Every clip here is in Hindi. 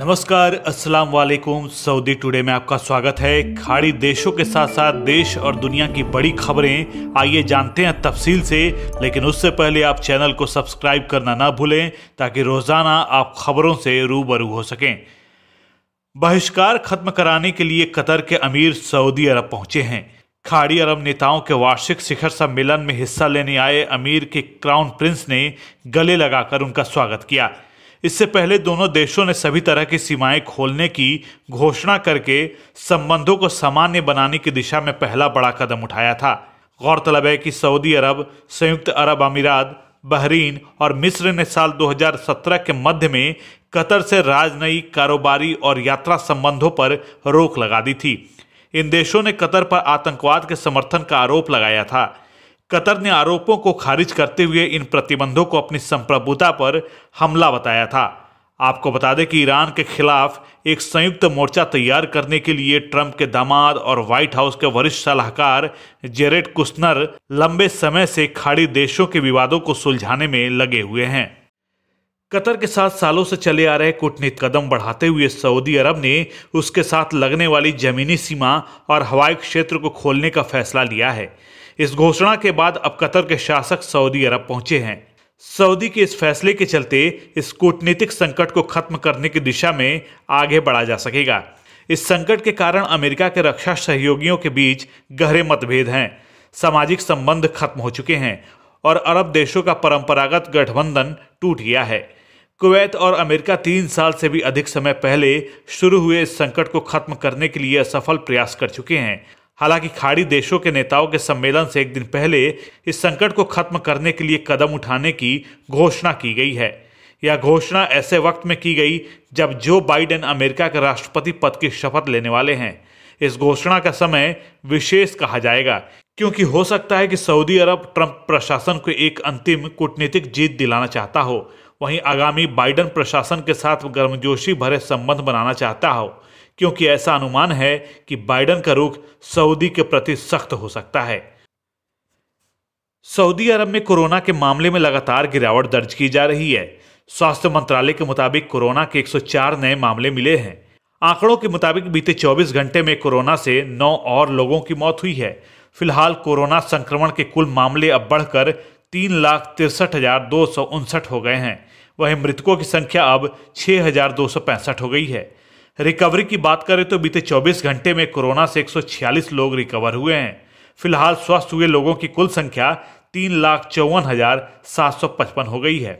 नमस्कार अस्सलाम वालेकुम सऊदी टुडे में आपका स्वागत है खाड़ी देशों के साथ साथ देश और दुनिया की बड़ी खबरें आइए जानते हैं तफसील से लेकिन उससे पहले आप चैनल को सब्सक्राइब करना ना भूलें ताकि रोज़ाना आप खबरों से रूबरू हो सकें बहिष्कार खत्म कराने के लिए कतर के अमीर सऊदी अरब पहुंचे हैं खाड़ी अरब नेताओं के वार्षिक शिखर सम्मेलन में हिस्सा लेने आए अमीर के क्राउन प्रिंस ने गले लगाकर उनका स्वागत किया इससे पहले दोनों देशों ने सभी तरह की सीमाएं खोलने की घोषणा करके संबंधों को सामान्य बनाने की दिशा में पहला बड़ा कदम उठाया था गौरतलब है कि सऊदी अरब संयुक्त अरब अमीरात बहरीन और मिस्र ने साल 2017 के मध्य में कतर से राजनयिक कारोबारी और यात्रा संबंधों पर रोक लगा दी थी इन देशों ने कतर पर आतंकवाद के समर्थन का आरोप लगाया था कतर ने आरोपों को खारिज करते हुए इन प्रतिबंधों को अपनी संप्रभुता पर हमला बताया था आपको बता दें कि ईरान के खिलाफ एक संयुक्त मोर्चा तैयार करने के लिए ट्रंप के दामाद और व्हाइट हाउस के वरिष्ठ सलाहकार जेरेड कुस्नर लंबे समय से खाड़ी देशों के विवादों को सुलझाने में लगे हुए हैं कतर के साथ सालों से चले आ रहे कूटनीतिक कदम बढ़ाते हुए सऊदी अरब ने उसके साथ लगने वाली जमीनी सीमा और हवाई क्षेत्र को खोलने का फैसला लिया है इस घोषणा के बाद अब कतर के शासक सऊदी अरब पहुंचे हैं सऊदी के इस फैसले के चलते इस कूटनीतिक संकट को खत्म करने की दिशा में आगे बढ़ा जा सकेगा इस संकट के कारण अमेरिका के रक्षा सहयोगियों के बीच गहरे मतभेद हैं सामाजिक संबंध खत्म हो चुके हैं और अरब देशों का परंपरागत गठबंधन टूट गया है कुवैत और अमेरिका तीन साल से भी अधिक समय पहले शुरू हुए इस संकट को खत्म करने के लिए असफल प्रयास कर चुके हैं हालांकि खाड़ी देशों के नेताओं के सम्मेलन से एक दिन पहले इस संकट को खत्म करने के लिए कदम उठाने की घोषणा की गई है यह घोषणा ऐसे वक्त में की गई जब जो बाइडेन अमेरिका के राष्ट्रपति पद की शपथ लेने वाले हैं इस घोषणा का समय विशेष कहा जाएगा क्योंकि हो सकता है कि सऊदी अरब ट्रंप प्रशासन को एक अंतिम कूटनीतिक जीत दिलाना चाहता हो वहीं आगामी बाइडन प्रशासन के साथ गर्मजोशी भरे संबंध बनाना चाहता हो क्योंकि ऐसा अनुमान है कि बाइडन का रुख सऊदी के प्रति सख्त हो सकता है सऊदी अरब में कोरोना के मामले में लगातार गिरावट दर्ज की जा रही है स्वास्थ्य मंत्रालय के मुताबिक कोरोना के 104 नए मामले मिले हैं आंकड़ों के मुताबिक बीते 24 घंटे में कोरोना से नौ और लोगों की मौत हुई है फिलहाल कोरोना संक्रमण के कुल मामले अब बढ़कर तीन लाख तिरसठ हजार दो सौ उनसठ हो गए हैं वहीं मृतकों की संख्या अब छः हजार दो सौ पैंसठ हो गई है रिकवरी की बात करें तो बीते 24 घंटे में कोरोना से 146 लोग रिकवर हुए हैं फिलहाल स्वस्थ हुए लोगों की कुल संख्या तीन लाख चौवन हजार सात सौ पचपन हो गई है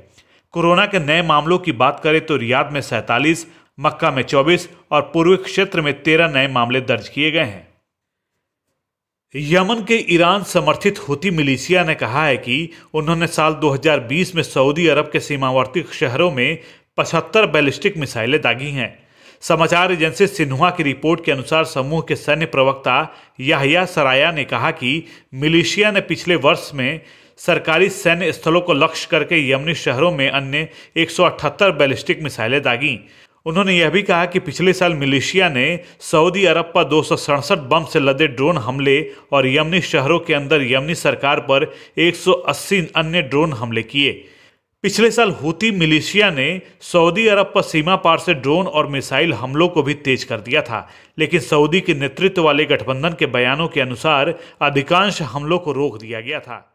कोरोना के नए मामलों की बात करें तो रियाद में सैंतालीस मक्का में 24 और पूर्वी क्षेत्र में 13 नए मामले दर्ज किए गए हैं यमन के ईरान समर्थित हुती मिलिशिया ने कहा है कि उन्होंने साल 2020 में सऊदी अरब के सीमावर्ती शहरों में 75 बैलिस्टिक मिसाइलें दागी हैं समाचार एजेंसी सिन्हुआ की रिपोर्ट के अनुसार समूह के सैन्य प्रवक्ता याहिया सराया ने कहा कि मिलिशिया ने पिछले वर्ष में सरकारी सैन्य स्थलों को लक्ष्य करके यमनी शहरों में अन्य 178 बैलिस्टिक मिसाइलें दागी उन्होंने यह भी कहा कि पिछले साल मलेशिया ने सऊदी अरब पर दो बम से लदे ड्रोन हमले और यमनी शहरों के अंदर यमनी सरकार पर 180 अन्य ड्रोन हमले किए पिछले साल हुती मिलिशिया ने सऊदी अरब पर सीमा पार से ड्रोन और मिसाइल हमलों को भी तेज कर दिया था लेकिन सऊदी के नेतृत्व वाले गठबंधन के बयानों के अनुसार अधिकांश हमलों को रोक दिया गया था